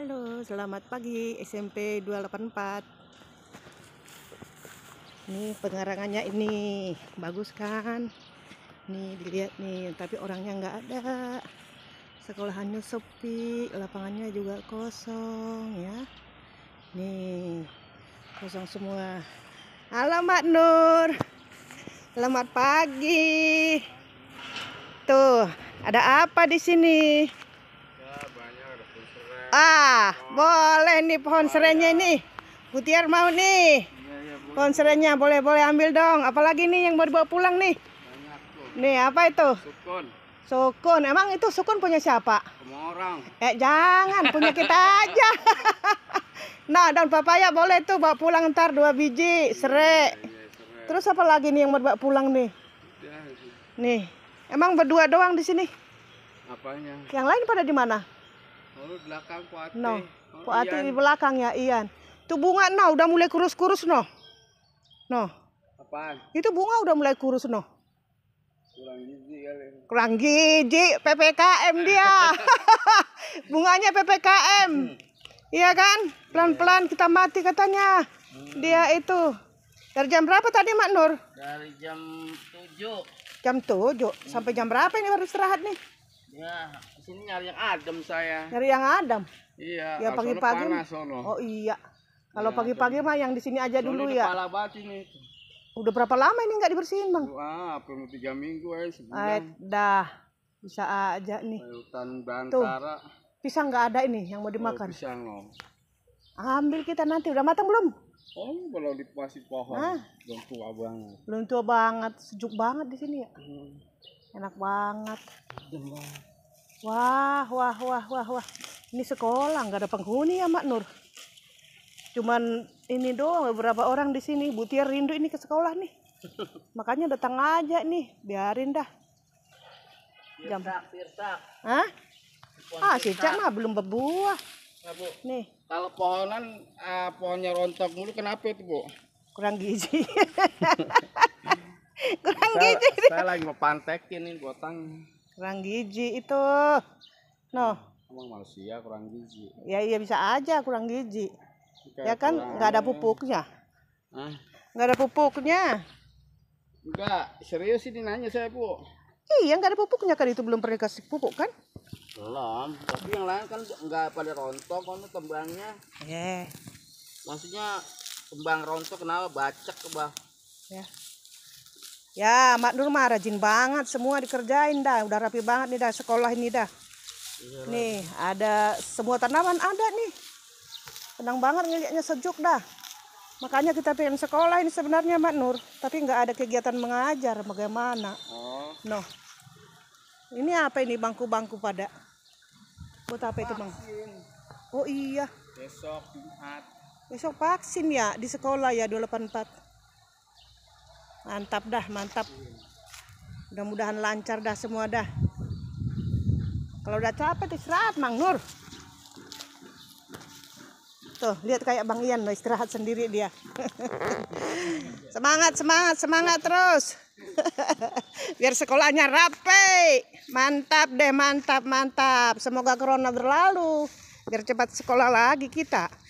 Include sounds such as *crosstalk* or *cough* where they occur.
Halo, selamat pagi SMP 284. Ini pengarangannya ini bagus kan? ini dilihat nih, tapi orangnya nggak ada. Sekolahannya sepi, lapangannya juga kosong ya. Nih kosong semua. Halo Mbak Nur. Selamat pagi. Tuh, ada apa di sini? Ah, boleh nih pohon serenya ini. Butiar mau nih. Iya, iya, pohon serenya boleh-boleh ambil dong. Apalagi nih yang mau dibawa pulang nih? Nih, apa itu? Sukun. Sukun. Emang itu sukun punya siapa? Semua orang. Eh, jangan. Punya kita aja. *laughs* nah, daun papaya boleh tuh bawa pulang ntar dua biji. Iya, Serai. Terus apa lagi nih yang mau dibawa pulang nih? Nih. Emang berdua doang di sini? Apanya? Yang lain pada di mana? Oh, belakang kuat. No. Oh, di belakang ya, Ian. Itu bunga no, udah mulai kurus-kurus no. No. Apaan? Itu bunga udah mulai kurus no. Kurang gizi kali. Kurang gizi, PPKM dia. *laughs* Bunganya PPKM. Hmm. Iya kan? Pelan-pelan kita mati katanya. Hmm. Dia itu. Dari jam berapa tadi Mak Nur? Dari jam 7. Jam 7? Sampai jam berapa ini baru istirahat nih? Ya, sini nyari yang adem saya. Nyari yang adem. Iya. Ya pagi-pagi. Oh iya. Kalau ya, pagi-pagi mah yang di sini aja dulu ya. ini. Udah berapa lama ini nggak dibersihin bang? Wah, perlu tiga minggu ya sebulan. Eh, dah bisa aja nih. Hutan bantara. Tuh, pisang nggak ada ini yang mau oh, dimakan. Oh, pisang loh. Ambil kita nanti udah matang belum? Oh, belum dipasih pohon. Belum tua banget. Belum tua banget, sejuk banget di sini ya. Hmm enak banget wah wah wah wah wah ini sekolah nggak ada penghuni ya Mak Nur cuman ini doang beberapa orang di sini butir rindu ini ke sekolah nih *laughs* makanya datang aja nih biarin dah jam ah ah si cak mah belum berbuah nah, bu. nih kalau pohonan uh, pohonnya rontok mulu kenapa itu bu kurang gizi *laughs* kurang saya, gizi saya lagi mau pantekin ini gotang kurang gizi itu no emang manusia kurang gizi ya iya bisa aja kurang gizi Kayak ya kan nggak ada pupuknya nggak ada pupuknya enggak serius ini nanya saya bu iya nggak ada pupuknya kan itu belum pernah kasih pupuk kan belum tapi yang lain kan nggak pada rontok kan tembangnya eh iya. maksudnya kembang rontok kenapa bacak ke bah ya Ya, Mak Nur mah rajin banget, semua dikerjain dah, udah rapi banget nih dah sekolah ini dah. Iya, nih, ada semua tanaman ada nih. Tenang banget ngeliatnya sejuk dah. Makanya kita pengen sekolah ini sebenarnya Mak Nur, tapi nggak ada kegiatan mengajar bagaimana. Oh. Noh. Ini apa ini bangku-bangku pada? Buat apa itu, Bang? Oh iya. Besok Jumat. Besok vaksin ya di sekolah ya 284 mantap dah mantap mudah-mudahan lancar dah semua dah kalau udah capek istirahat Mang Nur tuh lihat kayak Bang Ian loh istirahat sendiri dia *laughs* semangat semangat semangat terus *laughs* biar sekolahnya rapi mantap deh mantap mantap semoga corona berlalu biar cepat sekolah lagi kita